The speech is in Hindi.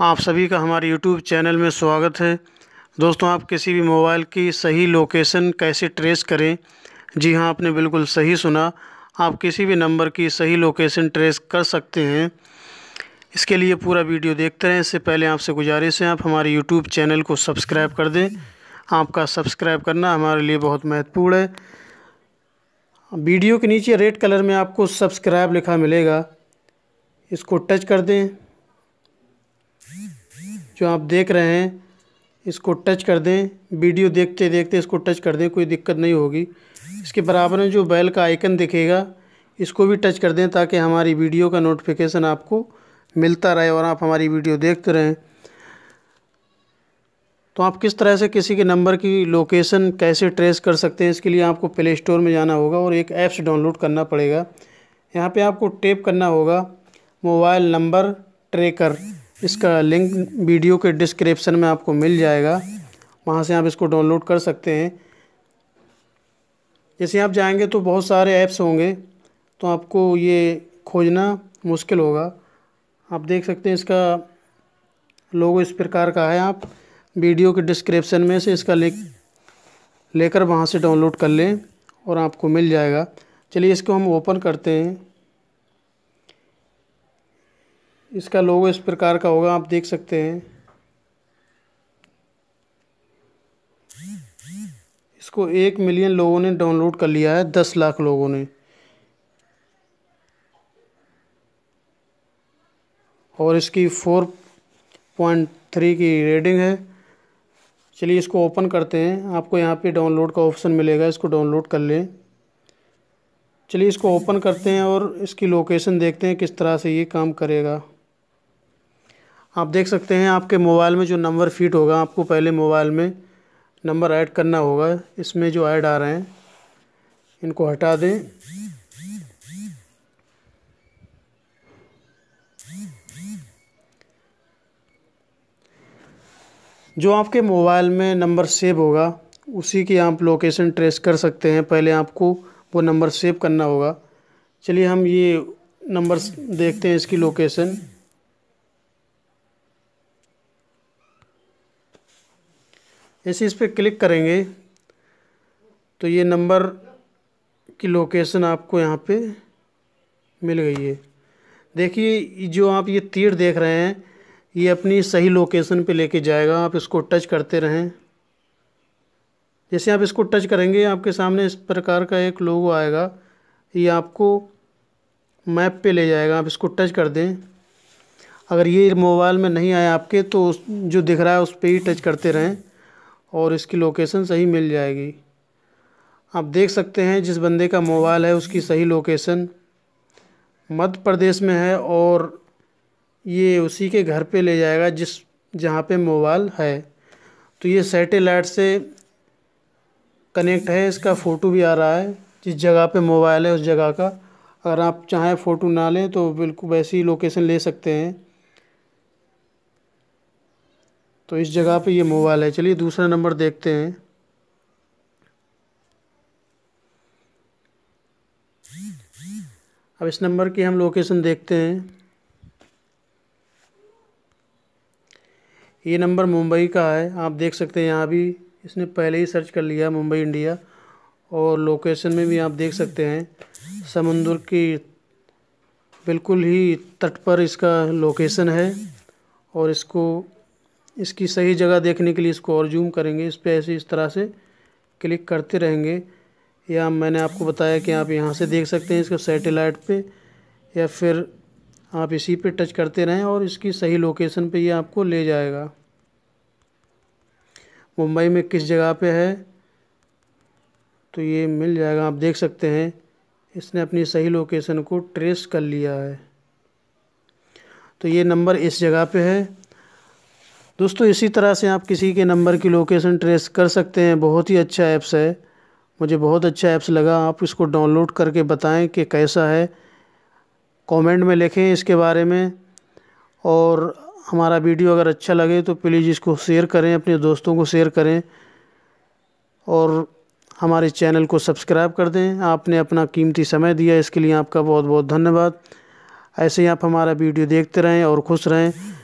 आप सभी का हमारे YouTube चैनल में स्वागत है दोस्तों आप किसी भी मोबाइल की सही लोकेशन कैसे ट्रेस करें जी हाँ आपने बिल्कुल सही सुना आप किसी भी नंबर की सही लोकेशन ट्रेस कर सकते हैं इसके लिए पूरा वीडियो देखते रहें इससे पहले आपसे गुजारिश है आप हमारे यूट्यूब चैनल को सब्सक्राइब कर दें आपका सब्सक्राइब करना हमारे लिए बहुत महत्वपूर्ण है वीडियो के नीचे रेड कलर में आपको सब्सक्राइब लिखा मिलेगा इसको टच कर दें जो आप देख रहे हैं इसको टच कर दें वीडियो देखते देखते इसको टच कर दें कोई दिक्कत नहीं होगी इसके बराबर में जो बैल का आइकन दिखेगा इसको भी टच कर दें ताकि हमारी वीडियो का नोटिफिकेशन आपको मिलता रहे और आप हमारी वीडियो देखते रहें तो आप किस तरह से किसी के नंबर की लोकेशन कैसे ट्रेस कर सकते हैं इसके लिए आपको प्ले स्टोर में जाना होगा और एक ऐप्स डाउनलोड करना पड़ेगा यहाँ पे आपको टेप करना होगा मोबाइल नंबर ट्रेकर इसका लिंक वीडियो के डिस्क्रिप्शन में आपको मिल जाएगा वहाँ से आप इसको डाउनलोड कर सकते हैं जैसे आप जाएंगे तो बहुत सारे ऐप्स होंगे तो आपको ये खोजना मुश्किल होगा आप देख सकते हैं इसका लोगो इस प्रकार का है आप वीडियो के डिस्क्रिप्शन में से इसका लिंक लेकर वहाँ से डाउनलोड कर लें और आपको मिल जाएगा चलिए इसको हम ओपन करते हैं इसका लोगो इस प्रकार का होगा आप देख सकते हैं इसको एक मिलियन लोगों ने डाउनलोड कर लिया है दस लाख लोगों ने और इसकी फोर पॉइंट थ्री की रेटिंग है चलिए इसको ओपन करते हैं आपको यहाँ पे डाउनलोड का ऑप्शन मिलेगा इसको डाउनलोड कर लें चलिए इसको ओपन करते हैं और इसकी लोकेशन देखते हैं किस तरह से ये काम करेगा आप देख सकते हैं आपके मोबाइल में जो नंबर फिट होगा आपको पहले मोबाइल में नंबर ऐड करना होगा इसमें जो ऐड आ रहे हैं इनको हटा दें जो आपके मोबाइल में नंबर सेव होगा उसी की आप लोकेशन ट्रेस कर सकते हैं पहले आपको वो नंबर सेव करना होगा चलिए हम ये नंबर देखते हैं इसकी लोकेशन ऐसे इस पर क्लिक करेंगे तो ये नंबर की लोकेशन आपको यहाँ पे मिल गई है देखिए जो आप ये तीर देख रहे हैं ये अपनी सही लोकेशन पे लेके जाएगा आप इसको टच करते रहें जैसे आप इसको टच करेंगे आपके सामने इस प्रकार का एक लोगो आएगा ये आपको मैप पे ले जाएगा आप इसको टच कर दें अगर ये मोबाइल में नहीं आया आपके तो जो दिख रहा है उस पर ही टच करते रहें और इसकी लोकेशन सही मिल जाएगी आप देख सकते हैं जिस बंदे का मोबाइल है उसकी सही लोकेशन मध्य प्रदेश में है और ये उसी के घर पे ले जाएगा जिस जहाँ पे मोबाइल है तो ये सैटेलाइट से कनेक्ट है इसका फ़ोटो भी आ रहा है जिस जगह पे मोबाइल है उस जगह का अगर आप चाहें फ़ोटो ना लें तो बिल्कुल वैसी लोकेशन ले सकते हैं तो इस जगह पे ये मोबाइल है चलिए दूसरा नंबर देखते हैं अब इस नंबर की हम लोकेशन देखते हैं ये नंबर मुंबई का है आप देख सकते हैं यहाँ भी इसने पहले ही सर्च कर लिया मुंबई इंडिया और लोकेशन में भी आप देख सकते हैं समुंदर की बिल्कुल ही तट पर इसका लोकेशन है और इसको इसकी सही जगह देखने के लिए इसको और जूम करेंगे इस पर ऐसे इस तरह से क्लिक करते रहेंगे या मैंने आपको बताया कि आप यहाँ से देख सकते हैं इसको सैटेलाइट पे या फिर आप इसी पे टच करते रहें और इसकी सही लोकेशन पे ये आपको ले जाएगा मुंबई में किस जगह पे है तो ये मिल जाएगा आप देख सकते हैं इसने अपनी सही लोकेशन को ट्रेस कर लिया है तो ये नंबर इस जगह पे है दोस्तों इसी तरह से आप किसी के नंबर की लोकेशन ट्रेस कर सकते हैं बहुत ही अच्छा ऐप्स है मुझे बहुत अच्छा ऐप्स लगा आप इसको डाउनलोड करके बताएं कि कैसा है कमेंट में लिखें इसके बारे में और हमारा वीडियो अगर अच्छा लगे तो प्लीज़ इसको शेयर करें अपने दोस्तों को शेयर करें और हमारे चैनल को सब्सक्राइब कर दें आपने अपना कीमती समय दिया इसके लिए आपका बहुत बहुत धन्यवाद ऐसे ही आप हमारा वीडियो देखते रहें और खुश रहें